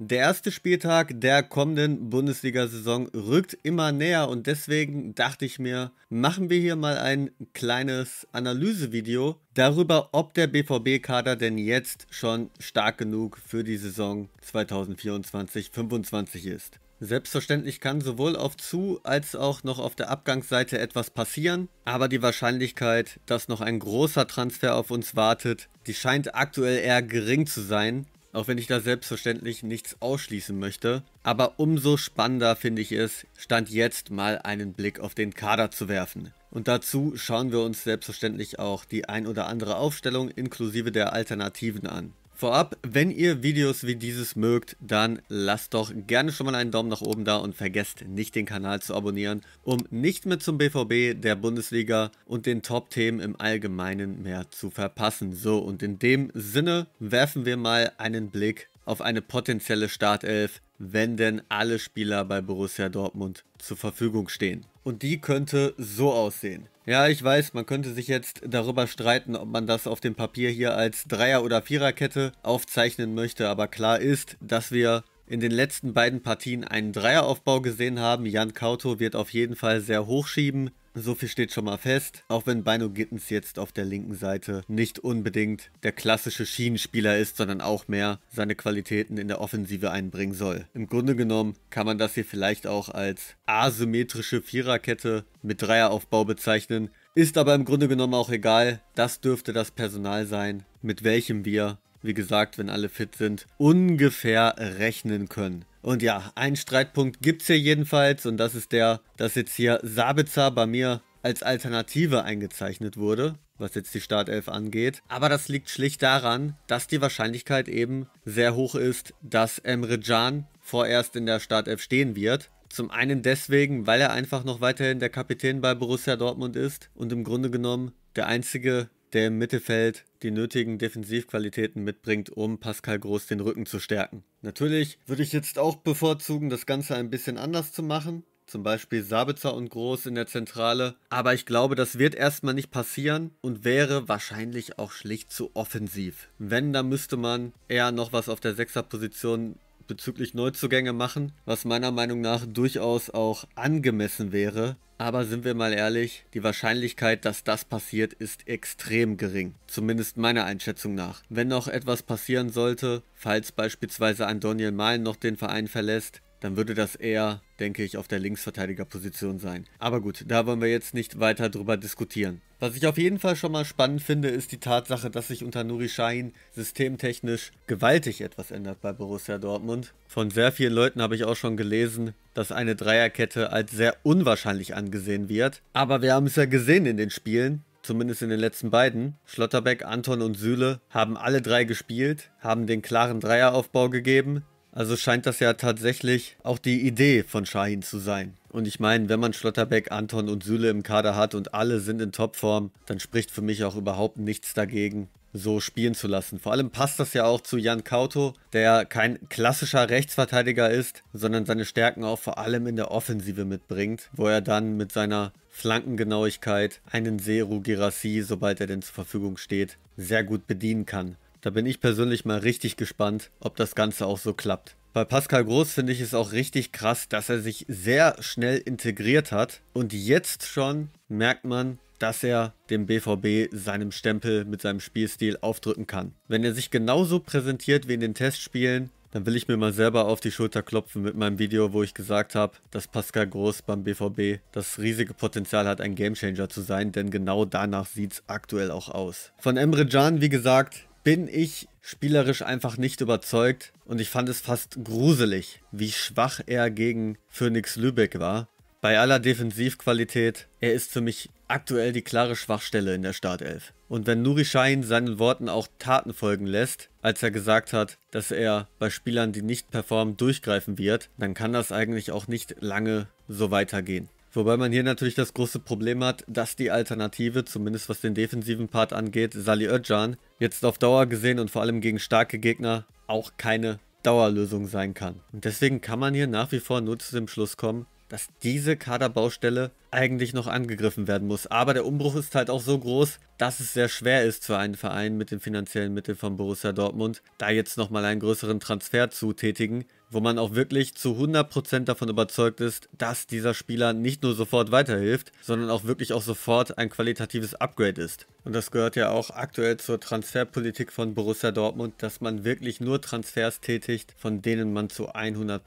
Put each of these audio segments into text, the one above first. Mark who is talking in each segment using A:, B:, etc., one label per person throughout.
A: Der erste Spieltag der kommenden Bundesliga-Saison rückt immer näher und deswegen dachte ich mir, machen wir hier mal ein kleines Analysevideo darüber, ob der BVB-Kader denn jetzt schon stark genug für die Saison 2024-25 ist. Selbstverständlich kann sowohl auf Zu- als auch noch auf der Abgangsseite etwas passieren, aber die Wahrscheinlichkeit, dass noch ein großer Transfer auf uns wartet, die scheint aktuell eher gering zu sein auch wenn ich da selbstverständlich nichts ausschließen möchte. Aber umso spannender finde ich es, Stand jetzt mal einen Blick auf den Kader zu werfen. Und dazu schauen wir uns selbstverständlich auch die ein oder andere Aufstellung inklusive der Alternativen an. Vorab, wenn ihr Videos wie dieses mögt, dann lasst doch gerne schon mal einen Daumen nach oben da und vergesst nicht den Kanal zu abonnieren, um nicht mehr zum BVB, der Bundesliga und den Top-Themen im Allgemeinen mehr zu verpassen. So, und in dem Sinne werfen wir mal einen Blick auf eine potenzielle Startelf, wenn denn alle Spieler bei Borussia Dortmund zur Verfügung stehen. Und die könnte so aussehen. Ja, ich weiß, man könnte sich jetzt darüber streiten, ob man das auf dem Papier hier als Dreier- oder Viererkette aufzeichnen möchte, aber klar ist, dass wir in den letzten beiden Partien einen Dreieraufbau gesehen haben. Jan Kauto wird auf jeden Fall sehr hochschieben. So viel steht schon mal fest, auch wenn Bino Gittens jetzt auf der linken Seite nicht unbedingt der klassische Schienenspieler ist, sondern auch mehr seine Qualitäten in der Offensive einbringen soll. Im Grunde genommen kann man das hier vielleicht auch als asymmetrische Viererkette mit Dreieraufbau bezeichnen, ist aber im Grunde genommen auch egal, das dürfte das Personal sein, mit welchem wir, wie gesagt, wenn alle fit sind, ungefähr rechnen können. Und ja, einen Streitpunkt gibt es hier jedenfalls und das ist der, dass jetzt hier Sabitzer bei mir als Alternative eingezeichnet wurde, was jetzt die Startelf angeht. Aber das liegt schlicht daran, dass die Wahrscheinlichkeit eben sehr hoch ist, dass Emre Can vorerst in der Startelf stehen wird. Zum einen deswegen, weil er einfach noch weiterhin der Kapitän bei Borussia Dortmund ist und im Grunde genommen der einzige der im Mittelfeld die nötigen Defensivqualitäten mitbringt, um Pascal Groß den Rücken zu stärken. Natürlich würde ich jetzt auch bevorzugen, das Ganze ein bisschen anders zu machen. Zum Beispiel Sabitzer und Groß in der Zentrale. Aber ich glaube, das wird erstmal nicht passieren und wäre wahrscheinlich auch schlicht zu offensiv. Wenn, dann müsste man eher noch was auf der Sechserposition bezüglich Neuzugänge machen, was meiner Meinung nach durchaus auch angemessen wäre. Aber sind wir mal ehrlich, die Wahrscheinlichkeit, dass das passiert, ist extrem gering. Zumindest meiner Einschätzung nach. Wenn noch etwas passieren sollte, falls beispielsweise Andoniel Malen noch den Verein verlässt, dann würde das eher, denke ich, auf der Linksverteidigerposition sein. Aber gut, da wollen wir jetzt nicht weiter drüber diskutieren. Was ich auf jeden Fall schon mal spannend finde, ist die Tatsache, dass sich unter Nuri Sahin systemtechnisch gewaltig etwas ändert bei Borussia Dortmund. Von sehr vielen Leuten habe ich auch schon gelesen, dass eine Dreierkette als sehr unwahrscheinlich angesehen wird. Aber wir haben es ja gesehen in den Spielen, zumindest in den letzten beiden. Schlotterbeck, Anton und Süle haben alle drei gespielt, haben den klaren Dreieraufbau gegeben, also scheint das ja tatsächlich auch die Idee von Shahin zu sein. Und ich meine, wenn man Schlotterbeck, Anton und Süle im Kader hat und alle sind in Topform, dann spricht für mich auch überhaupt nichts dagegen, so spielen zu lassen. Vor allem passt das ja auch zu Jan Kauto, der kein klassischer Rechtsverteidiger ist, sondern seine Stärken auch vor allem in der Offensive mitbringt, wo er dann mit seiner Flankengenauigkeit einen Seru Girassi, sobald er denn zur Verfügung steht, sehr gut bedienen kann. Da bin ich persönlich mal richtig gespannt, ob das Ganze auch so klappt. Bei Pascal Groß finde ich es auch richtig krass, dass er sich sehr schnell integriert hat und jetzt schon merkt man, dass er dem BVB seinem Stempel mit seinem Spielstil aufdrücken kann. Wenn er sich genauso präsentiert wie in den Testspielen, dann will ich mir mal selber auf die Schulter klopfen mit meinem Video, wo ich gesagt habe, dass Pascal Groß beim BVB das riesige Potenzial hat, ein Gamechanger zu sein, denn genau danach sieht es aktuell auch aus. Von Emre Can, wie gesagt, bin ich spielerisch einfach nicht überzeugt und ich fand es fast gruselig, wie schwach er gegen Phoenix Lübeck war. Bei aller Defensivqualität, er ist für mich aktuell die klare Schwachstelle in der Startelf. Und wenn Nuri Schein seinen Worten auch Taten folgen lässt, als er gesagt hat, dass er bei Spielern, die nicht performen, durchgreifen wird, dann kann das eigentlich auch nicht lange so weitergehen. Wobei man hier natürlich das große Problem hat, dass die Alternative, zumindest was den defensiven Part angeht, Sali Özcan, jetzt auf Dauer gesehen und vor allem gegen starke Gegner auch keine Dauerlösung sein kann. Und deswegen kann man hier nach wie vor nur zu dem Schluss kommen, dass diese Kaderbaustelle eigentlich noch angegriffen werden muss. Aber der Umbruch ist halt auch so groß, dass es sehr schwer ist für einen Verein mit den finanziellen Mitteln von Borussia Dortmund, da jetzt nochmal einen größeren Transfer zu tätigen wo man auch wirklich zu 100% davon überzeugt ist, dass dieser Spieler nicht nur sofort weiterhilft, sondern auch wirklich auch sofort ein qualitatives Upgrade ist. Und das gehört ja auch aktuell zur Transferpolitik von Borussia Dortmund, dass man wirklich nur Transfers tätigt, von denen man zu 100%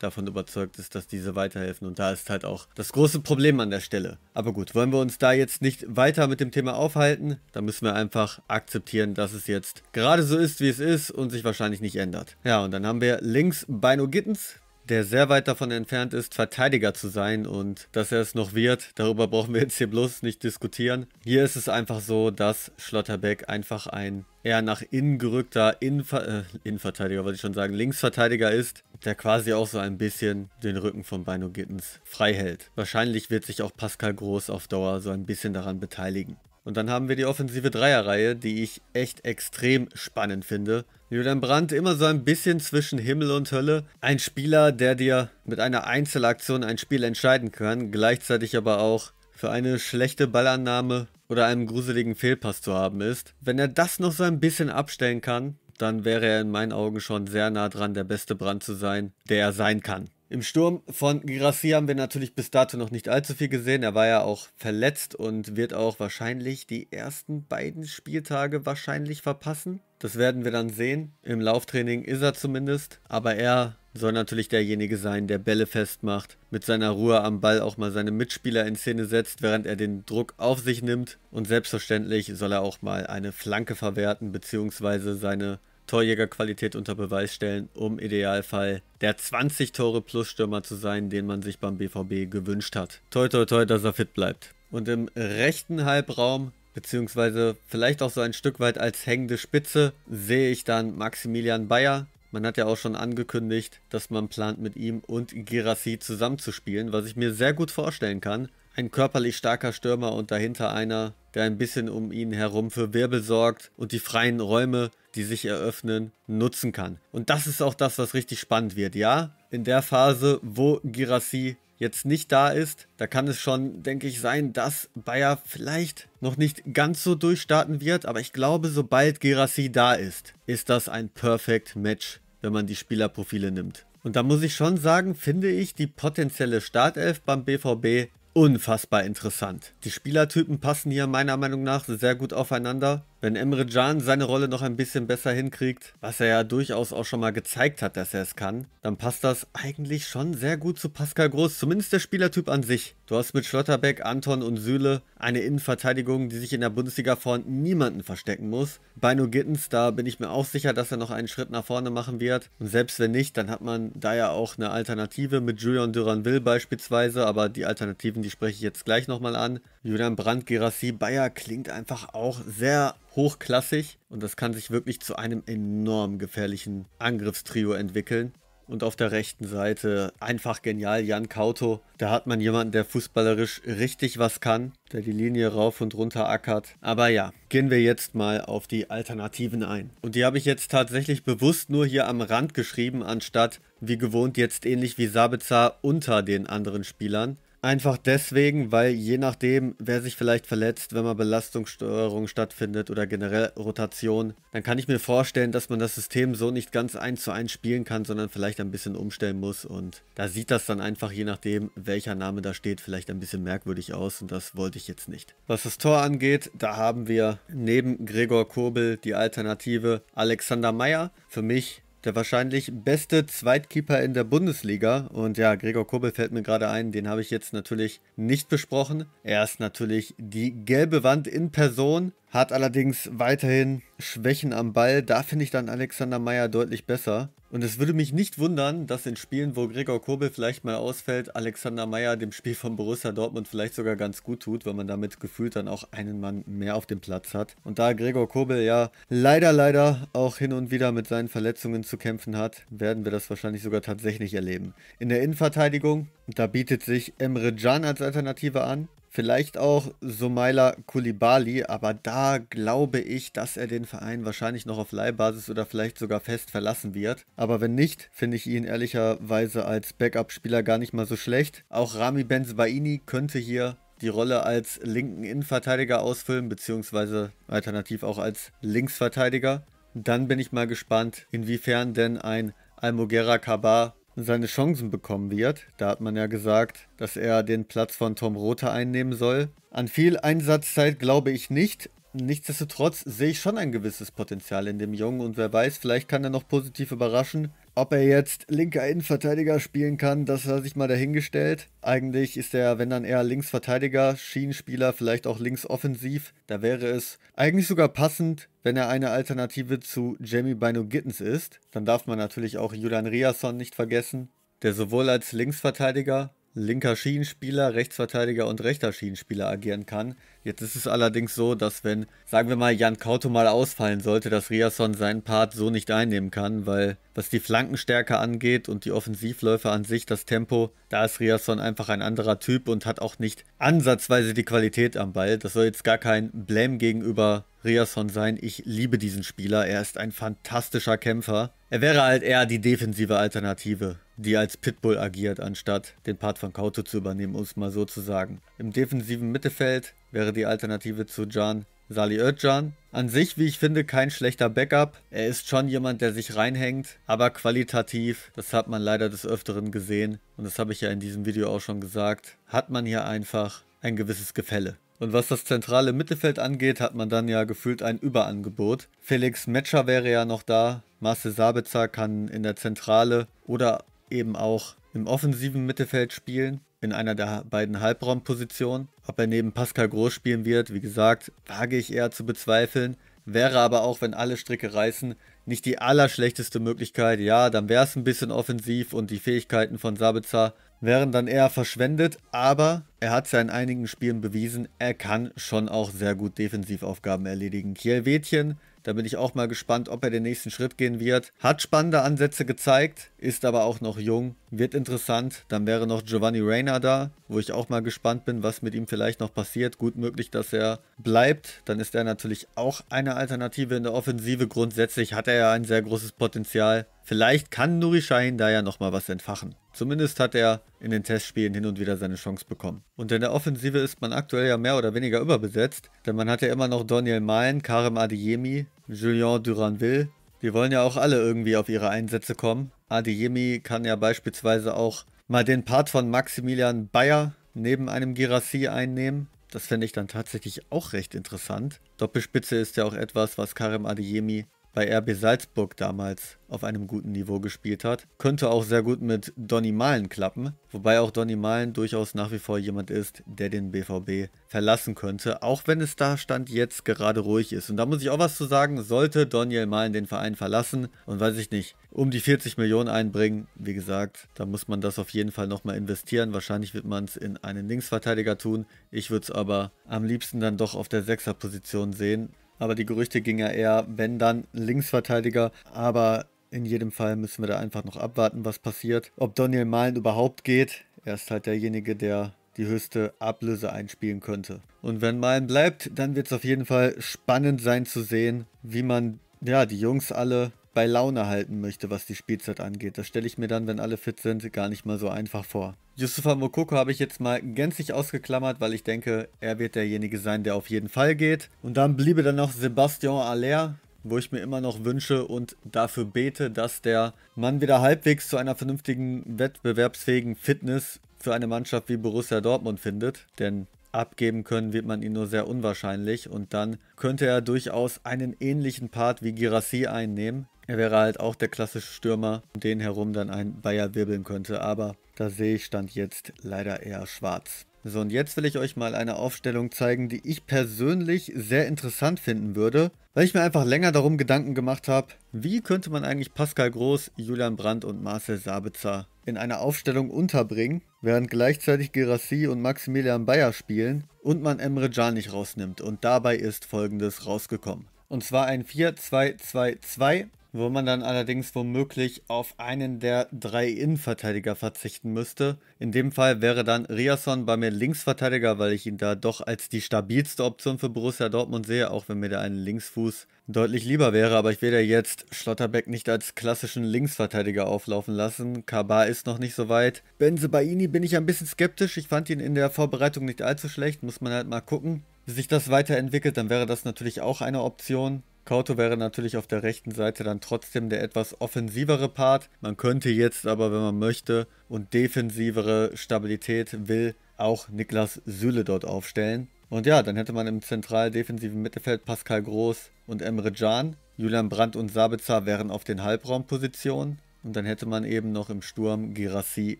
A: davon überzeugt ist, dass diese weiterhelfen. Und da ist halt auch das große Problem an der Stelle. Aber gut, wollen wir uns da jetzt nicht weiter mit dem Thema aufhalten? Da müssen wir einfach akzeptieren, dass es jetzt gerade so ist, wie es ist und sich wahrscheinlich nicht ändert. Ja, und dann haben wir links Bino Gittens, der sehr weit davon entfernt ist, Verteidiger zu sein und dass er es noch wird, darüber brauchen wir jetzt hier bloß nicht diskutieren. Hier ist es einfach so, dass Schlotterbeck einfach ein eher nach innen gerückter Innenver äh, Innenverteidiger, wollte ich schon sagen, Linksverteidiger ist, der quasi auch so ein bisschen den Rücken von Bino Gittens frei hält. Wahrscheinlich wird sich auch Pascal Groß auf Dauer so ein bisschen daran beteiligen. Und dann haben wir die offensive Dreierreihe, die ich echt extrem spannend finde. Julian Brandt immer so ein bisschen zwischen Himmel und Hölle. Ein Spieler, der dir mit einer Einzelaktion ein Spiel entscheiden kann, gleichzeitig aber auch für eine schlechte Ballannahme oder einen gruseligen Fehlpass zu haben ist. Wenn er das noch so ein bisschen abstellen kann, dann wäre er in meinen Augen schon sehr nah dran, der beste Brand zu sein, der er sein kann. Im Sturm von Girassi haben wir natürlich bis dato noch nicht allzu viel gesehen. Er war ja auch verletzt und wird auch wahrscheinlich die ersten beiden Spieltage wahrscheinlich verpassen. Das werden wir dann sehen. Im Lauftraining ist er zumindest. Aber er soll natürlich derjenige sein, der Bälle festmacht, mit seiner Ruhe am Ball auch mal seine Mitspieler in Szene setzt, während er den Druck auf sich nimmt. Und selbstverständlich soll er auch mal eine Flanke verwerten, beziehungsweise seine Torjägerqualität unter Beweis stellen, um Idealfall der 20 Tore plus Stürmer zu sein, den man sich beim BVB gewünscht hat. Toi, toi, toi, dass er fit bleibt. Und im rechten Halbraum, beziehungsweise vielleicht auch so ein Stück weit als hängende Spitze, sehe ich dann Maximilian Bayer. Man hat ja auch schon angekündigt, dass man plant, mit ihm und Girassi zusammenzuspielen, was ich mir sehr gut vorstellen kann. Ein körperlich starker Stürmer und dahinter einer, der ein bisschen um ihn herum für Wirbel sorgt und die freien Räume, die sich eröffnen, nutzen kann. Und das ist auch das, was richtig spannend wird, ja? In der Phase, wo Girassi jetzt nicht da ist, da kann es schon, denke ich, sein, dass Bayer vielleicht noch nicht ganz so durchstarten wird. Aber ich glaube, sobald Girassi da ist, ist das ein Perfect Match, wenn man die Spielerprofile nimmt. Und da muss ich schon sagen, finde ich die potenzielle Startelf beim BVB unfassbar interessant. Die Spielertypen passen hier meiner Meinung nach sehr gut aufeinander. Wenn Emre Can seine Rolle noch ein bisschen besser hinkriegt, was er ja durchaus auch schon mal gezeigt hat, dass er es kann, dann passt das eigentlich schon sehr gut zu Pascal Groß, zumindest der Spielertyp an sich. Du hast mit Schlotterbeck, Anton und Süle eine Innenverteidigung, die sich in der Bundesliga vor niemanden verstecken muss. Bei No Gittens, da bin ich mir auch sicher, dass er noch einen Schritt nach vorne machen wird. Und selbst wenn nicht, dann hat man da ja auch eine Alternative mit Julian Duranville beispielsweise, aber die Alternativen, die spreche ich jetzt gleich nochmal an. Julian Brandt, Gerassi, Bayer klingt einfach auch sehr hochklassig und das kann sich wirklich zu einem enorm gefährlichen Angriffstrio entwickeln. Und auf der rechten Seite einfach genial Jan Kauto. Da hat man jemanden, der fußballerisch richtig was kann, der die Linie rauf und runter ackert. Aber ja, gehen wir jetzt mal auf die Alternativen ein. Und die habe ich jetzt tatsächlich bewusst nur hier am Rand geschrieben, anstatt wie gewohnt jetzt ähnlich wie Sabitzer unter den anderen Spielern. Einfach deswegen, weil je nachdem, wer sich vielleicht verletzt, wenn mal Belastungssteuerung stattfindet oder generell Rotation, dann kann ich mir vorstellen, dass man das System so nicht ganz eins zu eins spielen kann, sondern vielleicht ein bisschen umstellen muss. Und da sieht das dann einfach, je nachdem, welcher Name da steht, vielleicht ein bisschen merkwürdig aus. Und das wollte ich jetzt nicht. Was das Tor angeht, da haben wir neben Gregor Kurbel die Alternative Alexander Meyer. Für mich der wahrscheinlich beste Zweitkeeper in der Bundesliga. Und ja, Gregor Kobel fällt mir gerade ein, den habe ich jetzt natürlich nicht besprochen. Er ist natürlich die gelbe Wand in Person, hat allerdings weiterhin Schwächen am Ball. Da finde ich dann Alexander Meyer deutlich besser. Und es würde mich nicht wundern, dass in Spielen, wo Gregor Kobel vielleicht mal ausfällt, Alexander Meyer dem Spiel von Borussia Dortmund vielleicht sogar ganz gut tut, weil man damit gefühlt dann auch einen Mann mehr auf dem Platz hat. Und da Gregor Kobel ja leider, leider auch hin und wieder mit seinen Verletzungen zu kämpfen hat, werden wir das wahrscheinlich sogar tatsächlich erleben. In der Innenverteidigung, da bietet sich Emre Can als Alternative an. Vielleicht auch Somaila Kulibali, aber da glaube ich, dass er den Verein wahrscheinlich noch auf Leihbasis oder vielleicht sogar fest verlassen wird. Aber wenn nicht, finde ich ihn ehrlicherweise als Backup-Spieler gar nicht mal so schlecht. Auch Rami Benzbaini könnte hier die Rolle als linken Innenverteidiger ausfüllen, beziehungsweise alternativ auch als Linksverteidiger. Dann bin ich mal gespannt, inwiefern denn ein Almogera Kabar seine Chancen bekommen wird. Da hat man ja gesagt, dass er den Platz von Tom Rothe einnehmen soll. An viel Einsatzzeit glaube ich nicht. Nichtsdestotrotz sehe ich schon ein gewisses Potenzial in dem Jungen und wer weiß, vielleicht kann er noch positiv überraschen. Ob er jetzt linker Innenverteidiger spielen kann, das hat sich mal dahingestellt. Eigentlich ist er, wenn dann eher Linksverteidiger, Schienenspieler, vielleicht auch linksoffensiv. Da wäre es eigentlich sogar passend, wenn er eine Alternative zu Jamie Bino Gittens ist. Dann darf man natürlich auch Julian Riasson nicht vergessen, der sowohl als Linksverteidiger linker Schienenspieler, Rechtsverteidiger und rechter Schienenspieler agieren kann. Jetzt ist es allerdings so, dass wenn, sagen wir mal, Jan Kauto mal ausfallen sollte, dass Riasson seinen Part so nicht einnehmen kann, weil was die Flankenstärke angeht und die Offensivläufe an sich, das Tempo, da ist Riasson einfach ein anderer Typ und hat auch nicht ansatzweise die Qualität am Ball. Das soll jetzt gar kein Blame gegenüber Riasson sein. Ich liebe diesen Spieler, er ist ein fantastischer Kämpfer. Er wäre halt eher die defensive Alternative die als Pitbull agiert, anstatt den Part von Kauto zu übernehmen, um es mal so zu sagen. Im defensiven Mittelfeld wäre die Alternative zu Can Sali Özcan. An sich, wie ich finde, kein schlechter Backup. Er ist schon jemand, der sich reinhängt, aber qualitativ, das hat man leider des Öfteren gesehen und das habe ich ja in diesem Video auch schon gesagt, hat man hier einfach ein gewisses Gefälle. Und was das zentrale Mittelfeld angeht, hat man dann ja gefühlt ein Überangebot. Felix Metscher wäre ja noch da, Marcel Sabitzer kann in der Zentrale oder eben auch im offensiven Mittelfeld spielen, in einer der beiden Halbraumpositionen. Ob er neben Pascal Groß spielen wird, wie gesagt, wage ich eher zu bezweifeln. Wäre aber auch, wenn alle Stricke reißen, nicht die allerschlechteste Möglichkeit. Ja, dann wäre es ein bisschen offensiv und die Fähigkeiten von Sabitzer wären dann eher verschwendet. Aber er hat es ja in einigen Spielen bewiesen, er kann schon auch sehr gut Defensivaufgaben erledigen. Kiel Kielwetchen da bin ich auch mal gespannt, ob er den nächsten Schritt gehen wird. Hat spannende Ansätze gezeigt, ist aber auch noch jung. Wird interessant. Dann wäre noch Giovanni Reyna da, wo ich auch mal gespannt bin, was mit ihm vielleicht noch passiert. Gut möglich, dass er bleibt. Dann ist er natürlich auch eine Alternative in der Offensive. Grundsätzlich hat er ja ein sehr großes Potenzial. Vielleicht kann Nuri Sahin da ja nochmal was entfachen. Zumindest hat er in den Testspielen hin und wieder seine Chance bekommen. Und in der Offensive ist man aktuell ja mehr oder weniger überbesetzt, denn man hat ja immer noch Daniel Mayen, Karim Adeyemi, Julien Duranville. Die wollen ja auch alle irgendwie auf ihre Einsätze kommen. Adeyemi kann ja beispielsweise auch mal den Part von Maximilian Bayer neben einem Girassi einnehmen. Das fände ich dann tatsächlich auch recht interessant. Doppelspitze ist ja auch etwas, was Karim Adeyemi bei RB Salzburg damals auf einem guten Niveau gespielt hat. Könnte auch sehr gut mit Donny Malen klappen, wobei auch Donny Malen durchaus nach wie vor jemand ist, der den BVB verlassen könnte, auch wenn es da Stand jetzt gerade ruhig ist. Und da muss ich auch was zu sagen, sollte Daniel Malen den Verein verlassen und weiß ich nicht, um die 40 Millionen einbringen, wie gesagt, da muss man das auf jeden Fall nochmal investieren. Wahrscheinlich wird man es in einen Linksverteidiger tun. Ich würde es aber am liebsten dann doch auf der Sechserposition sehen. Aber die Gerüchte gingen ja eher, wenn dann, Linksverteidiger. Aber in jedem Fall müssen wir da einfach noch abwarten, was passiert. Ob Daniel Malen überhaupt geht. Er ist halt derjenige, der die höchste Ablöse einspielen könnte. Und wenn Malen bleibt, dann wird es auf jeden Fall spannend sein zu sehen, wie man ja, die Jungs alle bei Laune halten möchte, was die Spielzeit angeht. Das stelle ich mir dann, wenn alle fit sind, gar nicht mal so einfach vor. Yusufa Mokoko habe ich jetzt mal gänzlich ausgeklammert, weil ich denke, er wird derjenige sein, der auf jeden Fall geht. Und dann bliebe dann noch Sebastian Aller, wo ich mir immer noch wünsche und dafür bete, dass der Mann wieder halbwegs zu einer vernünftigen, wettbewerbsfähigen Fitness für eine Mannschaft wie Borussia Dortmund findet. Denn Abgeben können wird man ihn nur sehr unwahrscheinlich und dann könnte er durchaus einen ähnlichen Part wie Girassi einnehmen. Er wäre halt auch der klassische Stürmer, um den herum dann ein Bayer wirbeln könnte, aber da sehe ich Stand jetzt leider eher schwarz. So, und jetzt will ich euch mal eine Aufstellung zeigen, die ich persönlich sehr interessant finden würde, weil ich mir einfach länger darum Gedanken gemacht habe, wie könnte man eigentlich Pascal Groß, Julian Brandt und Marcel Sabitzer in einer Aufstellung unterbringen, während gleichzeitig Gerassi und Maximilian Bayer spielen und man Emre Can nicht rausnimmt. Und dabei ist folgendes rausgekommen. Und zwar ein 4-2-2-2 wo man dann allerdings womöglich auf einen der drei Innenverteidiger verzichten müsste. In dem Fall wäre dann Riasson bei mir Linksverteidiger, weil ich ihn da doch als die stabilste Option für Borussia Dortmund sehe, auch wenn mir da ein Linksfuß deutlich lieber wäre. Aber ich werde jetzt Schlotterbeck nicht als klassischen Linksverteidiger auflaufen lassen. Kabar ist noch nicht so weit. Benze Baini bin ich ein bisschen skeptisch. Ich fand ihn in der Vorbereitung nicht allzu schlecht. Muss man halt mal gucken. Wie sich das weiterentwickelt, dann wäre das natürlich auch eine Option. Kauto wäre natürlich auf der rechten Seite dann trotzdem der etwas offensivere Part. Man könnte jetzt aber, wenn man möchte, und defensivere Stabilität will, auch Niklas Süle dort aufstellen. Und ja, dann hätte man im zentral defensiven Mittelfeld Pascal Groß und Emre Can. Julian Brandt und Sabitzer wären auf den Halbraumpositionen. Und dann hätte man eben noch im Sturm Girassi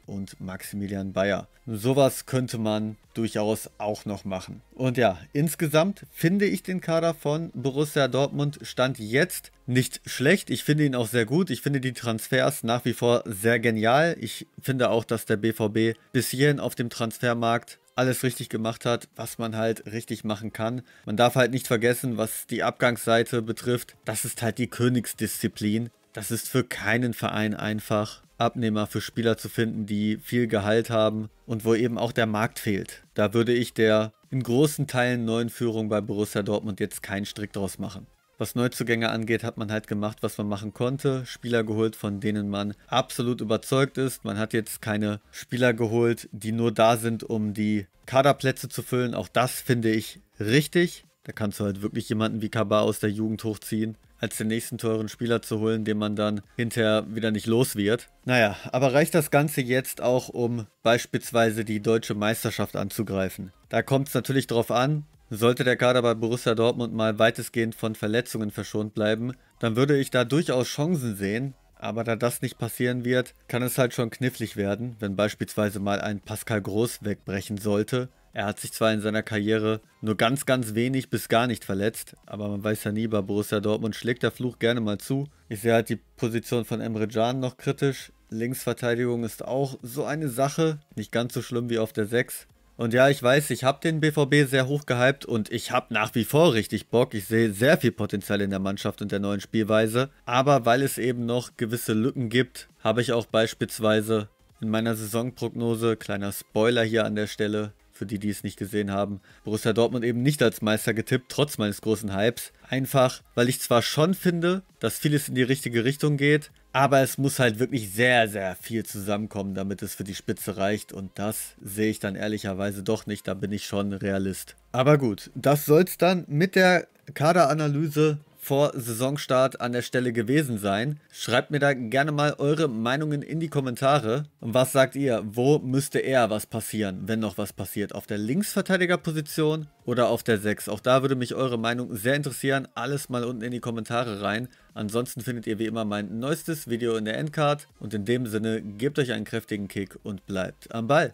A: und Maximilian Bayer. Sowas könnte man durchaus auch noch machen. Und ja, insgesamt finde ich den Kader von Borussia Dortmund stand jetzt nicht schlecht. Ich finde ihn auch sehr gut. Ich finde die Transfers nach wie vor sehr genial. Ich finde auch, dass der BVB bis hierhin auf dem Transfermarkt alles richtig gemacht hat, was man halt richtig machen kann. Man darf halt nicht vergessen, was die Abgangsseite betrifft, das ist halt die Königsdisziplin. Das ist für keinen Verein einfach, Abnehmer für Spieler zu finden, die viel Gehalt haben und wo eben auch der Markt fehlt. Da würde ich der in großen Teilen neuen Führung bei Borussia Dortmund jetzt keinen Strick draus machen. Was Neuzugänge angeht, hat man halt gemacht, was man machen konnte. Spieler geholt, von denen man absolut überzeugt ist. Man hat jetzt keine Spieler geholt, die nur da sind, um die Kaderplätze zu füllen. Auch das finde ich richtig. Da kannst du halt wirklich jemanden wie Kabar aus der Jugend hochziehen als den nächsten teuren Spieler zu holen, den man dann hinterher wieder nicht los wird. Naja, aber reicht das Ganze jetzt auch, um beispielsweise die deutsche Meisterschaft anzugreifen? Da kommt es natürlich drauf an. Sollte der Kader bei Borussia Dortmund mal weitestgehend von Verletzungen verschont bleiben, dann würde ich da durchaus Chancen sehen. Aber da das nicht passieren wird, kann es halt schon knifflig werden, wenn beispielsweise mal ein Pascal Groß wegbrechen sollte er hat sich zwar in seiner Karriere nur ganz, ganz wenig bis gar nicht verletzt, aber man weiß ja nie, bei Borussia Dortmund schlägt der Fluch gerne mal zu. Ich sehe halt die Position von Emre Can noch kritisch. Linksverteidigung ist auch so eine Sache, nicht ganz so schlimm wie auf der 6. Und ja, ich weiß, ich habe den BVB sehr hoch gehypt und ich habe nach wie vor richtig Bock. Ich sehe sehr viel Potenzial in der Mannschaft und der neuen Spielweise. Aber weil es eben noch gewisse Lücken gibt, habe ich auch beispielsweise in meiner Saisonprognose, kleiner Spoiler hier an der Stelle, für die, die es nicht gesehen haben, Borussia Dortmund eben nicht als Meister getippt, trotz meines großen Hypes. Einfach, weil ich zwar schon finde, dass vieles in die richtige Richtung geht, aber es muss halt wirklich sehr, sehr viel zusammenkommen, damit es für die Spitze reicht. Und das sehe ich dann ehrlicherweise doch nicht. Da bin ich schon Realist. Aber gut, das soll es dann mit der Kaderanalyse vor Saisonstart an der Stelle gewesen sein? Schreibt mir da gerne mal eure Meinungen in die Kommentare. Und was sagt ihr? Wo müsste eher was passieren, wenn noch was passiert? Auf der Linksverteidigerposition oder auf der 6? Auch da würde mich eure Meinung sehr interessieren. Alles mal unten in die Kommentare rein. Ansonsten findet ihr wie immer mein neuestes Video in der Endcard. Und in dem Sinne, gebt euch einen kräftigen Kick und bleibt am Ball.